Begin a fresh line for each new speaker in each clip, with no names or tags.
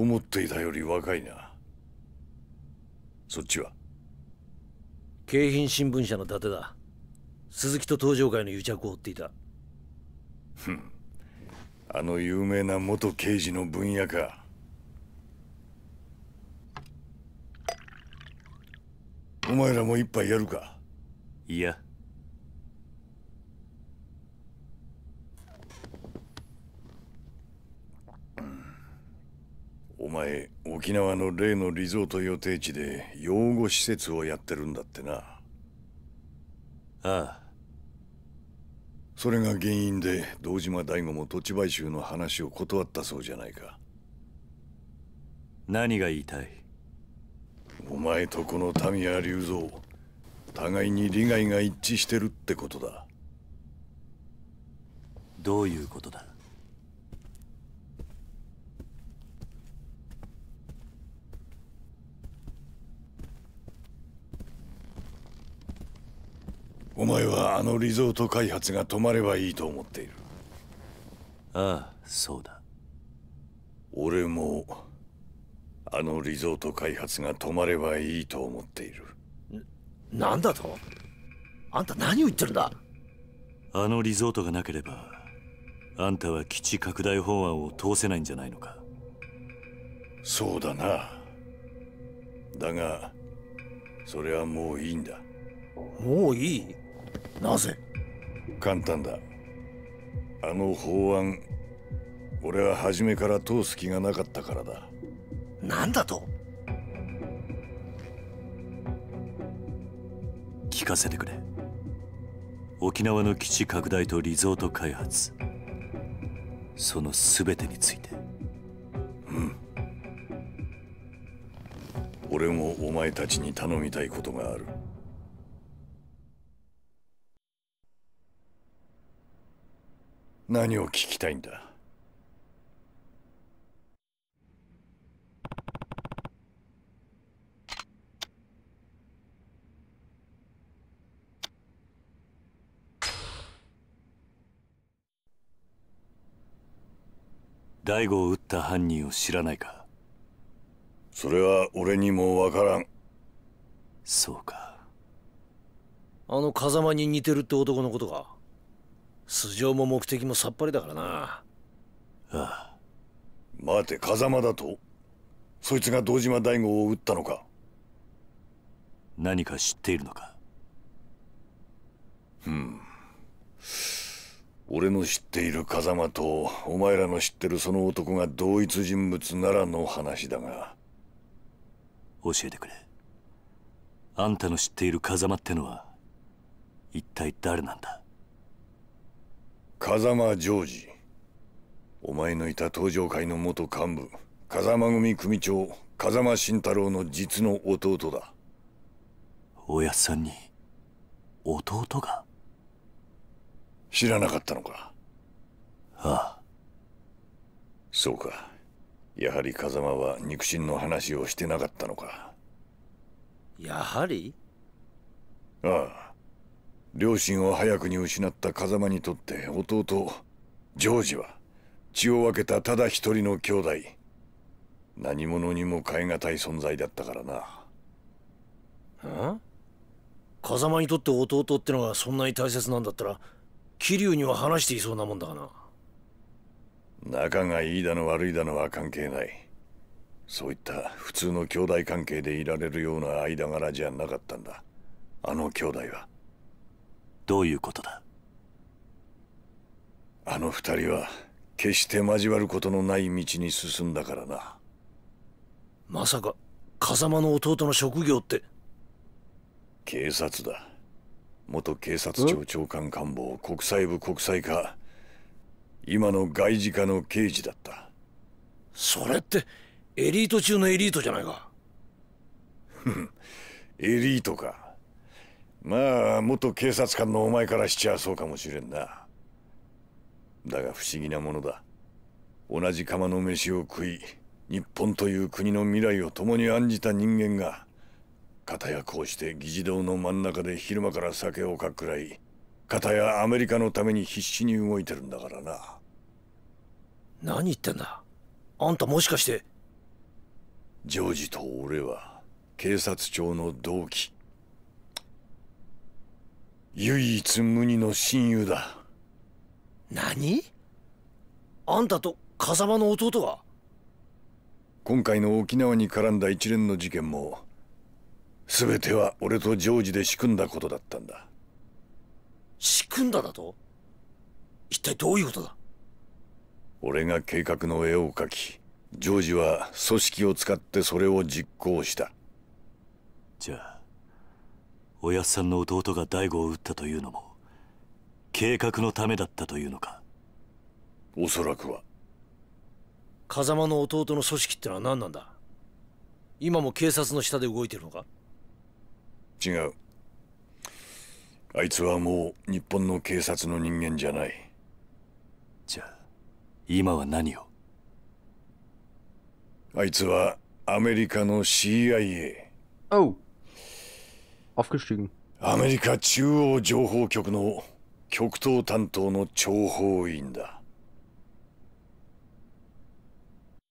思っていたより若いなそっちは
京浜新聞社の伊達だ鈴木と東上会の癒着を追っていた
ふんあの有名な元刑事の分野かお前らも一杯やるかいやお前沖縄の例のリゾート予定地で養護施設をやってるんだってなああそれが原因で堂島大吾も土地買収の話を断ったそうじゃないか何が言いたいお前とこの民谷隆三互いに利害が一致してるってことだ
どういうことだ
お前はあのリゾート開発が止まればいいと思っているああそうだ俺もあのリゾート開発が止まればいいと思っている
ななんだとあんた何を言ってるんだ
あのリゾートがなければあんたは基地拡大法案を通せないんじゃないのかそうだなだがそれはもう
いいんだもういいなぜ簡単だあの法案俺は初めから通す気がなかったからだ
何だと
聞かせてくれ沖縄の基地拡大とリゾート開発その全てについてうん
俺もお前たちに頼みたいことがある何を聞きたいんだ
大悟を撃った犯人を知らないかそれは俺にも分からんそうか
あの風間に似てるって男のことか素性も目的もさっぱりだからなあ
あ待て風間だとそいつが堂島大吾を撃ったのか何か知っているのかうん俺の知っている風間とお前らの知ってるその男が同一人物ならの
話だが教えてくれあんたの知っている風間ってのは一体誰なんだ
風間ジョージお前のいた登場会の元幹部風間組組長風間慎太郎の実の弟だ親さんに弟が知らなかったのかああそうかやはり風間は肉親の話をしてなかったのか
やはり
ああ両親を早くに失った風間にとって弟ジョージは血を分けたただ一人の兄弟何者にも代え難い存在だったからな
風間にとって弟ってのがそんなに大切なんだったら桐生には話していそうなもんだがな
仲がいいだの悪いだのは関係ないそういった普通の兄弟関係でいられるような間柄じゃなかったんだあの兄弟はどういうことだあの二人は決して交わることのない道に進んだからなまさか風間の弟の職業って警察だ元警察庁長官官房国際部国際課今の外事課の刑事だったそれってエリート中のエリートじゃないかエリートかまあ元警察官のお前からしちゃそうかもしれんなだが不思議なものだ同じ釜の飯を食い日本という国の未来を共に案じた人間が片やこうして議事堂の真ん中で昼間から酒をかくらい片やアメリカのために必死に動いてるんだからな何言ってんだあんたもしかしてジョージと俺は警察庁の同期唯一無二の親友だ何あんたと風間の弟は今回の沖縄に絡んだ一連の事件も全ては俺とジョージで仕組んだことだったんだ
仕組んだだと一体
どういうことだ
俺が計画の絵を描きジョージは
組織を使ってそれを実行したじゃあおやっさんの弟が大悟を撃ったというのも計画のためだったというのかおそらくは
風間の弟の組織ってのは何なんだ今も警察の下で動いてるのか
違うあいつはもう日本の警察の人間じゃないじゃあ今は何をあいつはアメリカの CIA おう、oh. aufgestiegen. Amerika 中央情報局の極東担当の諜報員だ。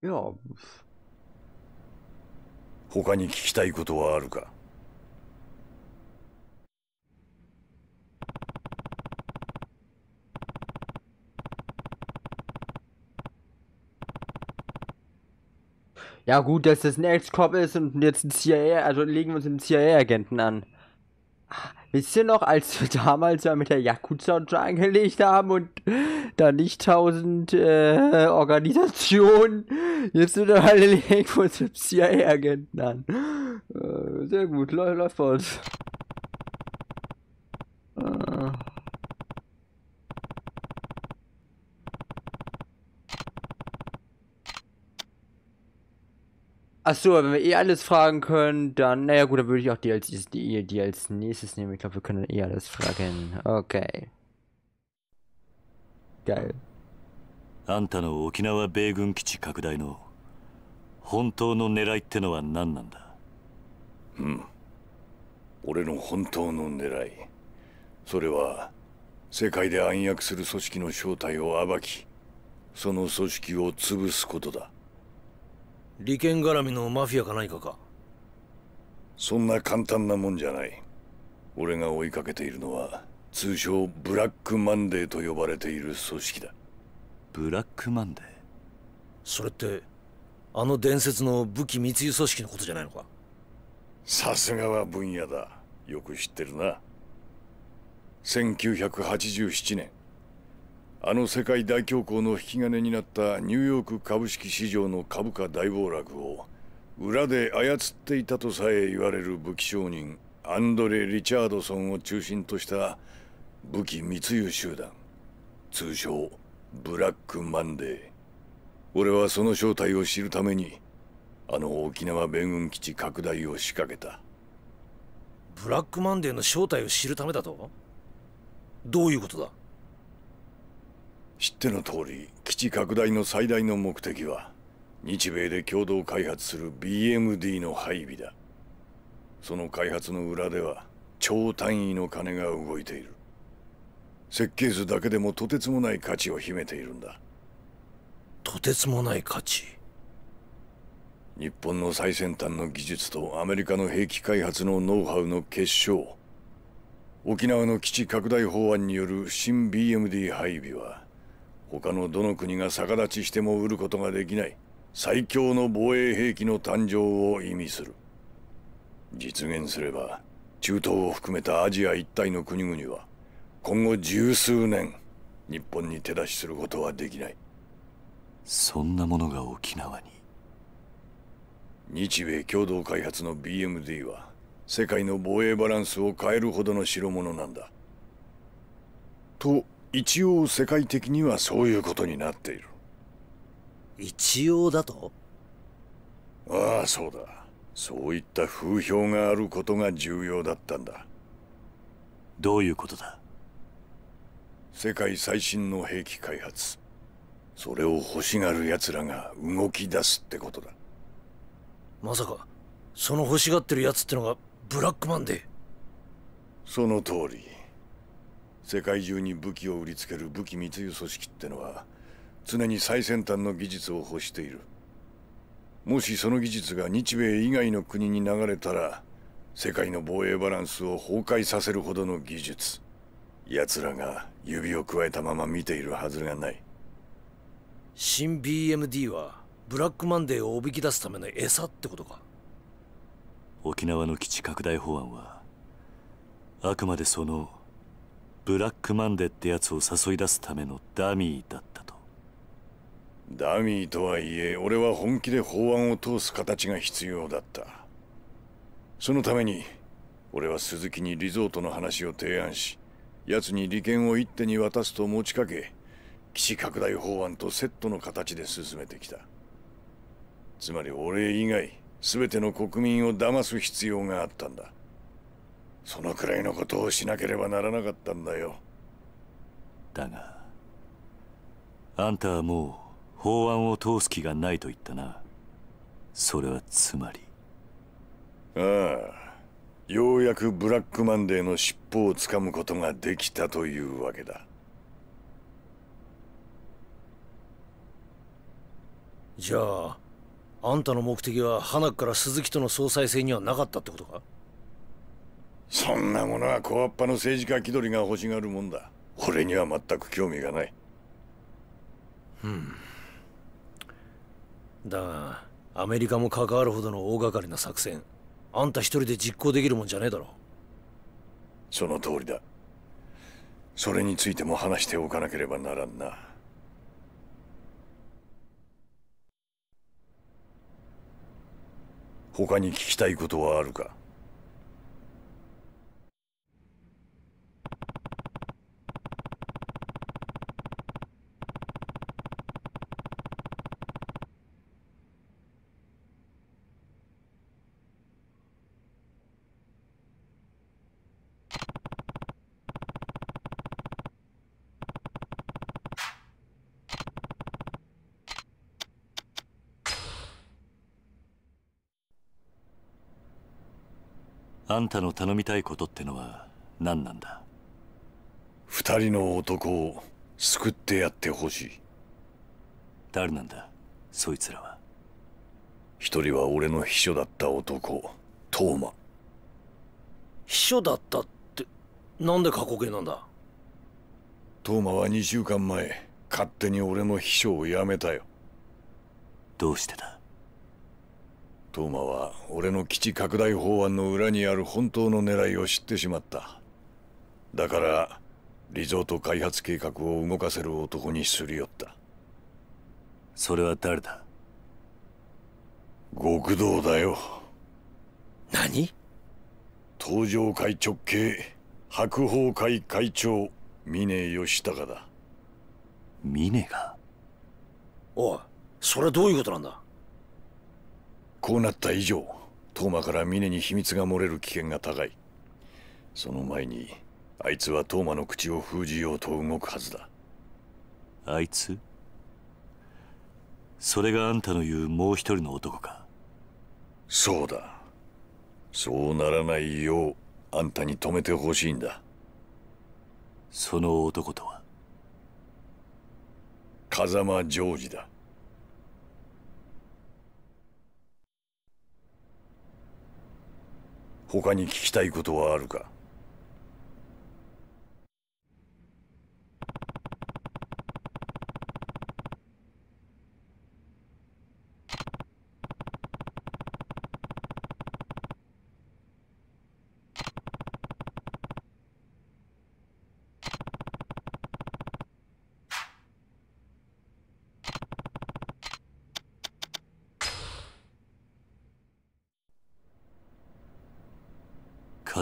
いや。他に聞きたいことはあるか
Ja gut, dass das ein Ex-Cop ist und jetzt ein CIA, also legen wir uns einen CIA-Agenten an. Wisst ihr noch, als wir damals ja mit der Yakuza so angelegt haben und da nicht tausend äh, Organisationen, jetzt sind alle legen von CIA-Agenten an. Äh, sehr gut, läuft bei uns. Achso, wenn wir eh alles fragen können, dann, naja gut, dann würde ich auch die als, die, die als nächstes nehmen. Ich glaube, wir können eh alles fragen. Okay. Geil.
あんたの沖縄米軍基地拡大の本当の狙いってのは何なんだうん俺の本
当の狙いそれは世界で暗躍する組織の正体を暴きその組織を潰すことだ利
権絡みのマフィアか何かか
そんな簡単なもんじゃない俺が追いかけているのは通称ブラックマンデーと呼ばれている組織だブラックマンデー
それってあの伝説の武器密輸組織のことじゃないのか
さすがは分野だよく知ってるな1987年あの世界大恐慌の引き金になったニューヨーク株式市場の株価大暴落を裏で操っていたとさえ言われる武器商人アンドレ・リチャードソンを中心とした武器密輸集団通称ブラックマンデー俺はその正体を知るためにあの沖縄米軍基地拡大を仕掛けた
ブラックマンデーの正体を知るためだとどういうことだ
知っての通り基地拡大の最大の目的は日米で共同開発する BMD の配備だその開発の裏では超単位の金が動いている設計図だけでもとてつもない価値を秘めているんだとてつもない価値日本の最先端の技術とアメリカの兵器開発のノウハウの結晶沖縄の基地拡大法案による新 BMD 配備は他のどの国が逆立ちしても売ることができない最強の防衛兵器の誕生を意味する実現すれば中東を含めたアジア一帯の国々は今後十数年日本に手出しすることはできない
そんなものが沖縄に
日米共同開発の BMD は世界の防衛バランスを変えるほどの代物なんだと一応世界的にはそういうことになっている一応だとああそうだそういった風評があることが重要だったんだどういうことだ世界最新の兵器開発それを欲しがる奴らが動き出すってことだ
まさかその欲しがってる奴ってのがブラックマンデー
その通り世界中に武器を売りつける武器密輸組織ってのは常に最先端の技術を欲しているもしその技術が日米以外の国に流れたら世界の防衛バランスを崩壊させるほどの技術奴らが指をくわえたまま見ているはずがない
新 BMD はブラックマンデーをおびき出すための餌ってことか
沖縄の基地拡大法案はあくまでそのブラックマンデってやつを誘い出すためのダミーだったとダミーとはいえ俺は本気で法案を通
す形が必要だったそのために俺は鈴木にリゾートの話を提案し奴に利権を一手に渡すと持ちかけ基地拡大法案とセットの形で進めてきたつまり俺以外全ての国民を騙す必要があったんだそのくらいのことをしなければならなかったんだよだが
あんたはもう法案を通す気がないと言ったなそれはつまりああようやくブラックマ
ンデーの尻尾をつかむことができたというわけだ
じゃああんたの目的は花から鈴木との総裁選にはなかったってことか
そんなものは小っぱの政治家気取りが欲しがるもんだ俺には全く興味がないうんだがアメリカ
も関わるほどの大掛かりな作戦あんた一人で実行できるもんじゃねえだろ
その通りだそれについても話しておかなければならんな他に聞きたいことはあるか
んたの頼みたいことってのは何なんだ二人の男を救ってやってほしい誰なんだそいつらは一人は俺の秘書だった男トーマ秘書だっ
たってなんで過去形なんだ
トーマは2週間前勝手に俺の秘書を辞めたよどうしてだトーマは俺の基地拡大法案の裏にある本当の狙いを知ってしまっただからリゾート開発計画を動かせる男にすり寄ったそれは誰だ極道だよ何東上会直系白鵬会会長峰義高だ
峰が
おいそれどういうことなんだこうなった以上トーマから峰に秘密が漏れる危険が高いその前にあいつはトーマの口を封じようと動くはずだ
あいつそれがあんたの言うもう一人の男かそうだそうならないようあんたに止
めてほしいんだその男とは風間ジョージだ他に聞きたいことはあるか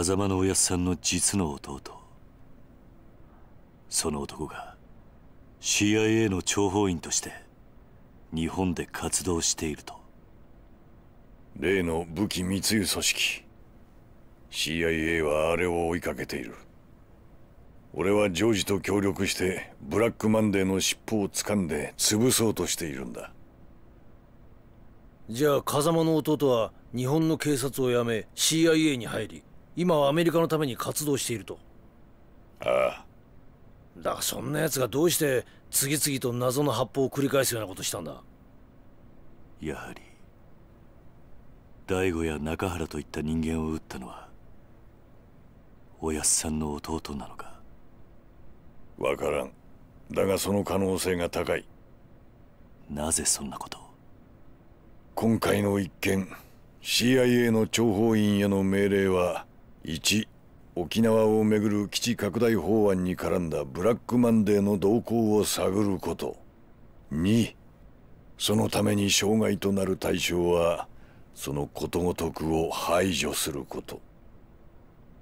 狭間のおやっさんの実の弟その男が CIA の諜報員として日本で活動していると例の武器密輸組織 CIA はあれを
追いかけている俺はジョージと協力してブラックマンデーの尻尾を掴んで潰そうとしているんだ
じゃあ風間の弟は日本の警察を辞め CIA に入り今はアメリカのために活動しているとああだがそんな奴がどうして次々と謎の発砲を繰り返すようなことしたんだ
やはり大悟や中原といった人間を撃ったのはおやっさんの弟なのかわからんだがその可能性が高いなぜそんなこと
今回の一件 CIA の諜報員への命令は1沖縄をめぐる基地拡大法案に絡んだブラックマンデーの動向を探ること2そのために障害となる対象は
そのことごとくを排除すること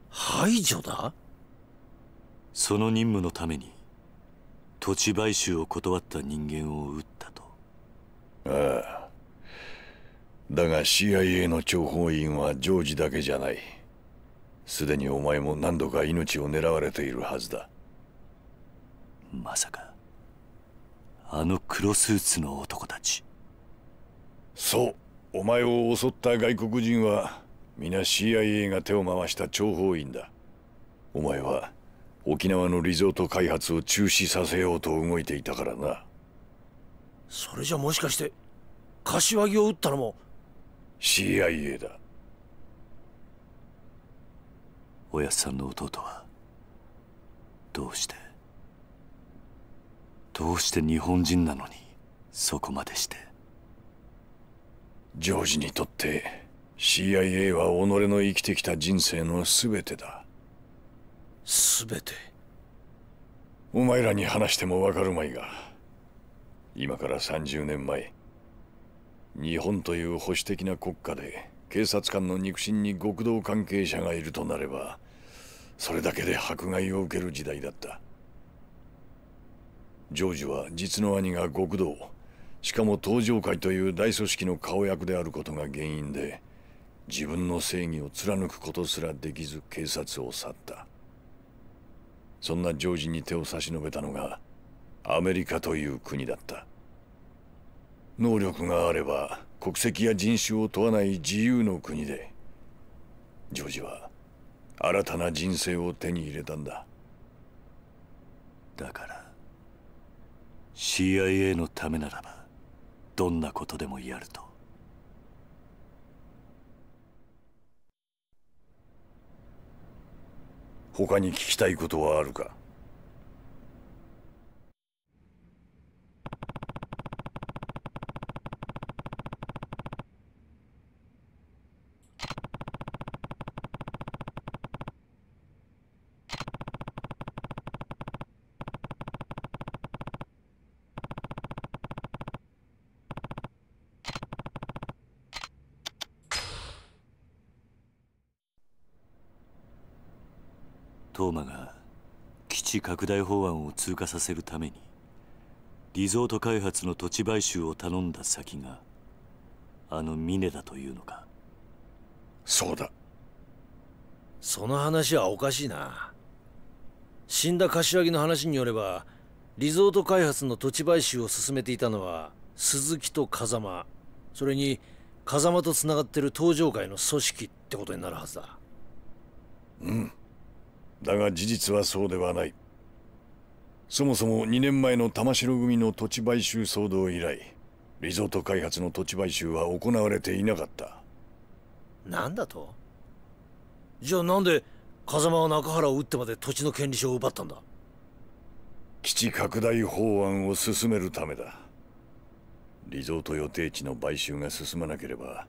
排除だその任務のために土地買収を断った人間を撃ったとああだ
が CIA の諜報員はジョージだけじゃないすでにお前も何度か命を狙われているはずだまさかあの黒スーツの男たちそうお前を襲った外国人は皆 CIA が手を回した諜報員だお前は沖縄のリゾート開発を中止させようと動いていたからな
それじゃもしかして柏木を撃ったのも
CIA だおやさんの弟はどうしてどうして日本人なのにそこまでしてジョージに
とって CIA は己の生きてきた人生の全てだ全てお前らに話してもわかるまいが今から30年前日本という保守的な国家で警察官の肉親に極道関係者がいるとなればそれだけで迫害を受ける時代だったジョージは実の兄が極道しかも東上会という大組織の顔役であることが原因で自分の正義を貫くことすらできず警察を去ったそんなジョージに手を差し伸べたのがアメリカという国だった能力があれば国籍や人種を問わない自由の国でジョージは新たな人生
を手に入れたんだだから CIA のためならばどんなことでもやると
他に聞きたいことはあるか
ーマが基地拡大法案を通過させるためにリゾート開発の土地買収を頼んだ先があの峰だというのかそうだ
その話はおかしいな死んだ柏木の話によればリゾート開発の土地買収を進めていたのは鈴木と風間それに風間とつながってる東上会の組織ってことになるはずだ
うんだが事実はそうではないそもそも2年前の玉城組の土地買収騒動以来リゾート開発の土地買収は行われていなかった
なんだとじゃあなんで風間は中原を撃ってまで土地の権利書を奪ったんだ
基地拡大法案を進めるためだリゾート予定地の買収が進まなければ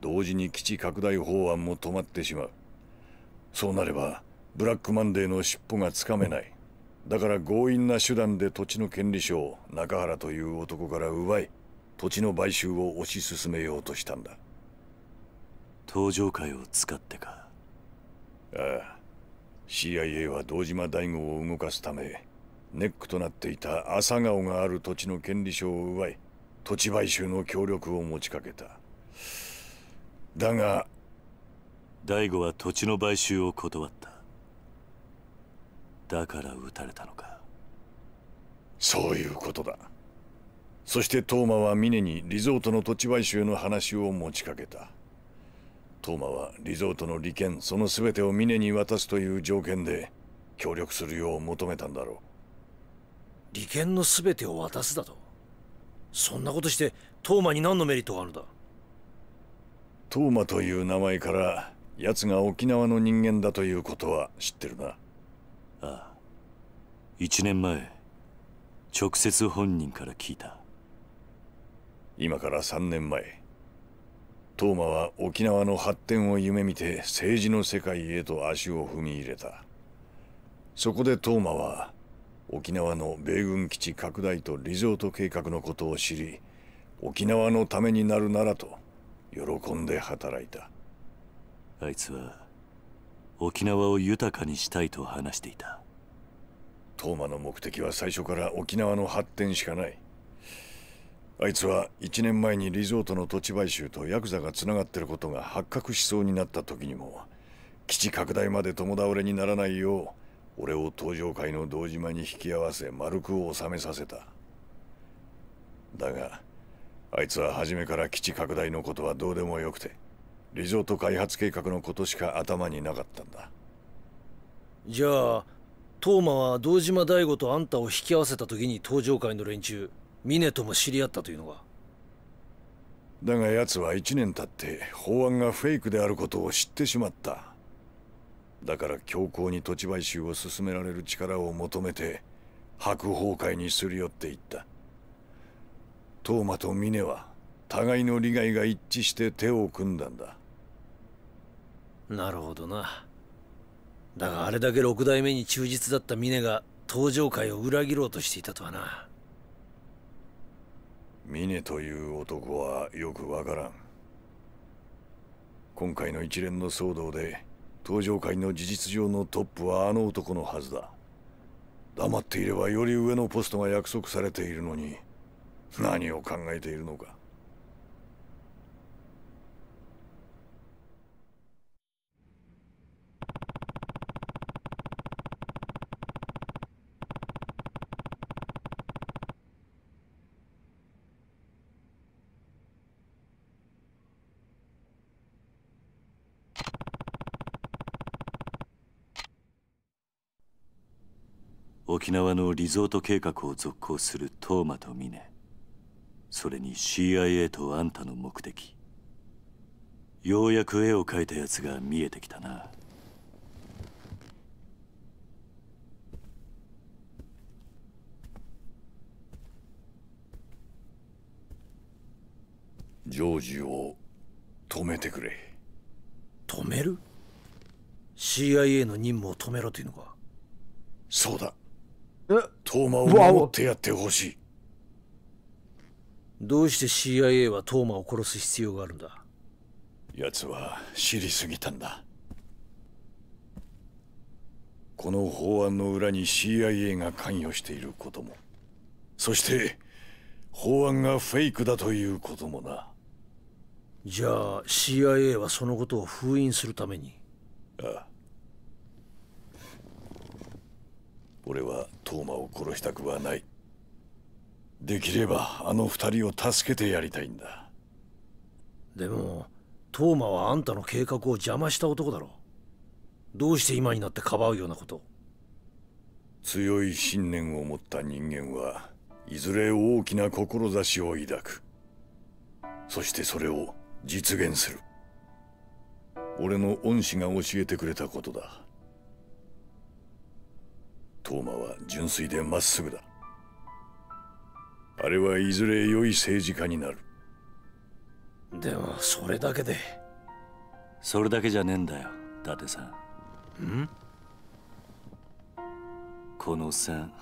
同時に基地拡大法案も止まってしまうそうなればブラックマンデーの尻尾がつかめないだから強引な手段で土地の権利書を中原という男から奪い土地の買収を推し進めようとしたんだ東上界を使ってかああ CIA は堂島大吾を動かすためネックとなっていた朝顔がある土地の権利書を奪い土地買収の協力を持ちかけただが
大吾は土地の買収を断っただから撃たれたのか
そういうことだそしてトーマは峰にリゾートの土地買収の話を持ちかけたトーマはリゾートの利権その全てを峰に渡すという条件で協力するよう求めたんだろう利権の全てを
渡すだとそんなことしてトーマに何のメリットがあるんだ
トーマという名前から奴が沖縄の人間だということは知ってる
なああ1年前直接本人から聞いた今から3年前ト
ーマは沖縄の発展を夢見て政治の世界へと足を踏み入れたそこでトーマは沖縄の米軍基地拡大とリゾート計画のことを知り沖縄のためになるならと喜んで働いた
あいつは沖縄を豊かにしたいと話していたトーの目的は最初から沖縄の発展しか
ないあいつは1年前にリゾートの土地買収とヤクザがつながってることが発覚しそうになった時にも基地拡大まで共倒れにならないよう俺を東上界の堂島に引き合わせ丸く収めさせただがあいつは初めから基地拡大のことはどうでもよくてリゾート開発計画のことしか頭になかったんだ
じゃあトーマは堂島大吾とあんたを引き合わせた時に登場会の連中峰とも知り合ったというのか
だが奴は1年経って法案がフェイクであることを知ってしまっただから強硬に土地買収を進められる力を求めて白鵬会にすり寄っていったトーマと峰は互いの利害が一致して手を組んだんだな
るほどなだがあれだけ六代目に忠実だった峰が登場界を裏切ろうとしていたとはな
峰という男はよくわからん今回の一連の騒動で登場界の事実上のトップはあの男のはずだ黙っていればより上のポストが約束されているのに何を考えているのか
沖縄のリゾート計画を続行するトーマとミネそれに CIA とあんたの目的ようやく絵を描いたやつが見えてきたな
ジョージを
止めてくれ止める ?CIA の任務を止めろというのかそうだトーマを守ってやってほしいどうして CIA はトーマを殺す必要があるんだ
奴は知りすぎたんだこの法案の裏に CIA が関与していることもそして法案がフェイクだということもなじゃあ
CIA はそのことを封印するためにああ
俺はトーマを殺したくはないできればあの二人を助けてやりたいんだでも
トーマはあんたの計画を邪魔した男だろどうして今になってかばうような
こと
強い信念を持った人間はいずれ大きな志を抱くそしてそれを実現する俺の恩師が教えてくれたことだトーマは純粋でまっすぐだ
あれはいずれ良い政治家になるでもそれだけでそれだけじゃねえんだよ伊達さんんこのさん、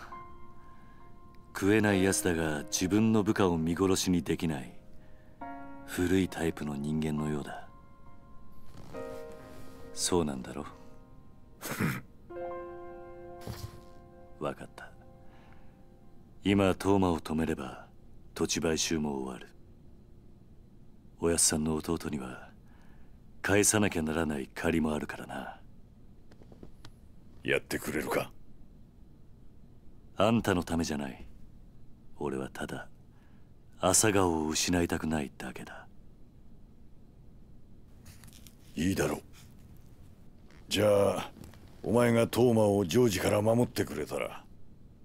食えない奴だが自分の部下を見殺しにできない古いタイプの人間のようだそうなんだろ 分かった今トーマを止めれば土地買収も終わるおやっさんの弟には返さなきゃならない借りもあるからなやってくれるかあんたのためじゃない俺はただ朝顔を失いたくないだけだいいだろうじゃあお前がトー
マをジョージから守ってくれたら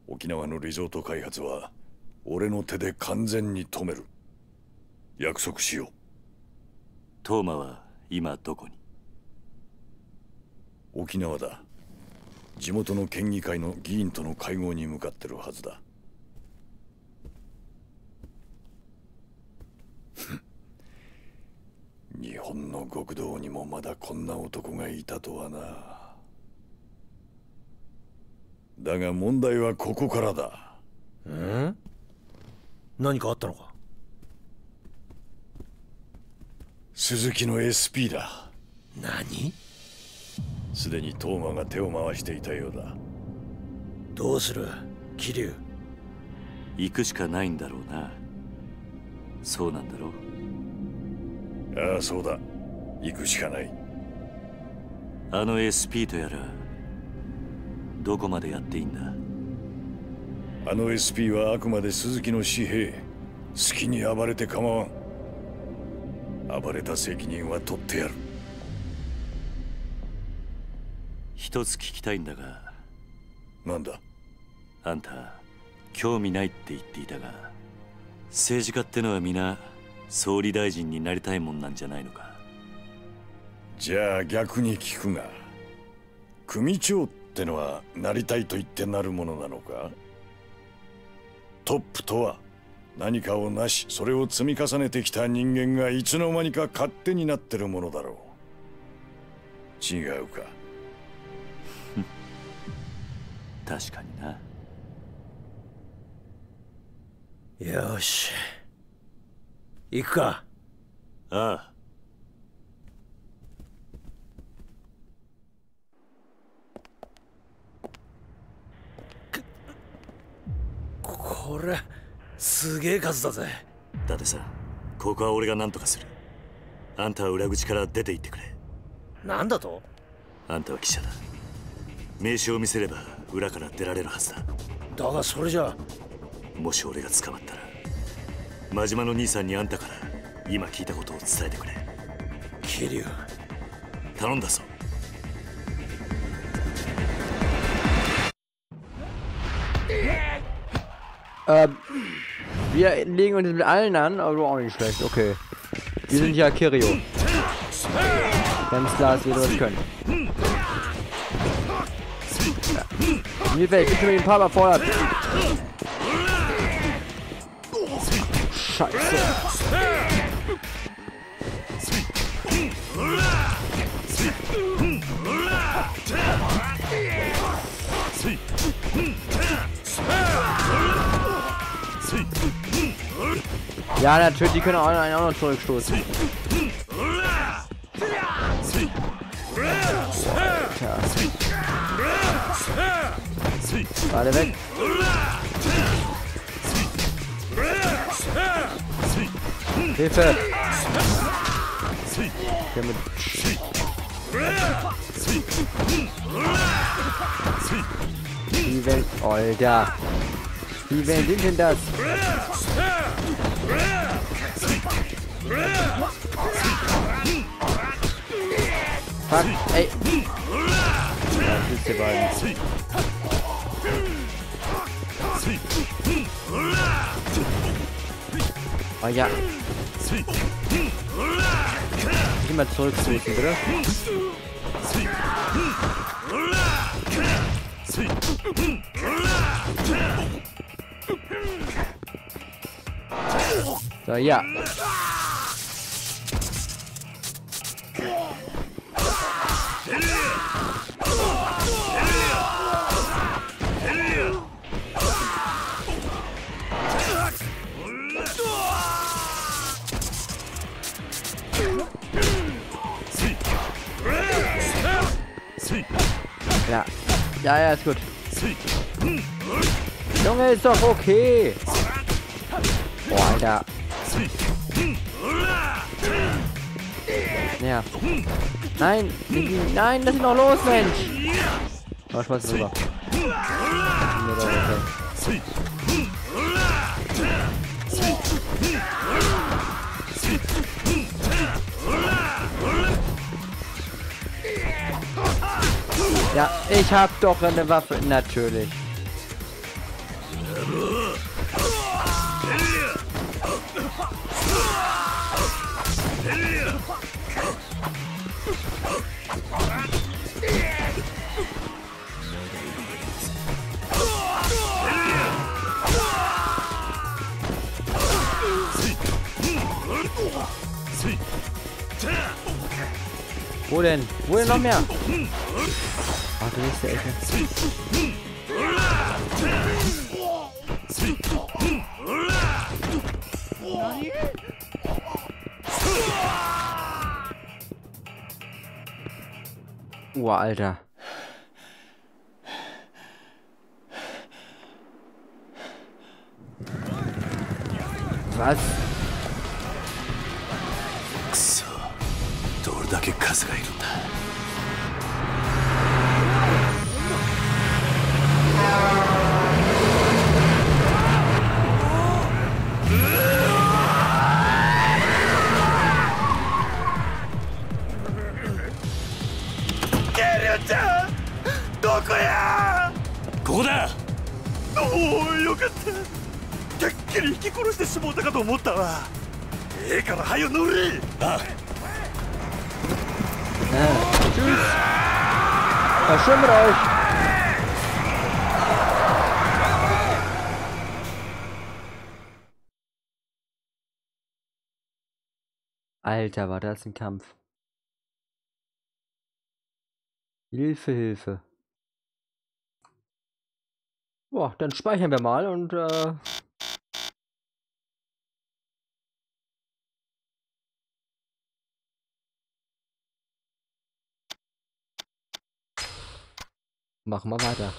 沖縄のリゾート開発は俺の手で完全に止める約束しようトーマは今どこに沖縄だ地元の県議会の議員との会合に向かってるはずだ日本の極道にもまだこんな男がいたとはな。だが問題はここからだん何かあったのか鈴木の SP だ何すでにトーマが手を回していた
ようだどうする桐生行くしかないんだろうなそうなんだろうああそうだ行くしかないあの SP とやらどこまでやっていいんだあの SP はあくまで鈴木の
紙幣好きに暴れて構わん暴れた責任
は取ってやる一つ聞きたいんだがなんだあんた興味ないって言っていたが政治家ってのは皆総理大臣になりたいもんなんじゃないのか
じゃあ逆に聞くが
組長ってって
のはなりたいと言ってなるものなのかトップとは何かをなしそれを積み重ねてきた人間がいつの間にか勝手になってるものだろう違うか
確かになよし行くかああ
これすげえ数だぜ
ってさここは俺が何とかするあんたは裏口から出て行ってくれなんだとあんたは記者だ名刺を見せれば裏から出られるはずだ
だがそれじゃ
もし俺が捕まったら真島の兄さんにあんたから今聞いたことを伝えてくれ桐生頼んだぞ Ähm,
wir legen uns mit allen an, aber auch nicht schlecht, okay. Wir sind ja Kirio. Ganz klar, dass wir das können. Ja. Mir fällt, ich bin den Papa fordert. Scheiße. Ja, natürlich, die können auch einen auch noch zurückstoßen. Boah, Alle weg. Hilfe! Der mit Steven, Alter! Wie werden sind denn das? Fuck, ey. Ja, wisst ihr beiden. Oh ja. Geh mal zurück zu mir, bitte. So, ja. Ja. Ja, ja, ist gut. Junge, ist doch okay. Boah, Alter. genervt. Nein, nein, lass ihn noch los, Mensch. Aber Spaß rüber. Ja, ich hab doch eine Waffe, natürlich. Wo denn? Wo denn noch mehr? Ach, du der Ecke. Uhr, Alter. Was? から早乗れああ ah. Alter, war das ein Kampf.
Hilfe, Hilfe.
Boah, dann speichern wir mal und äh machen wir weiter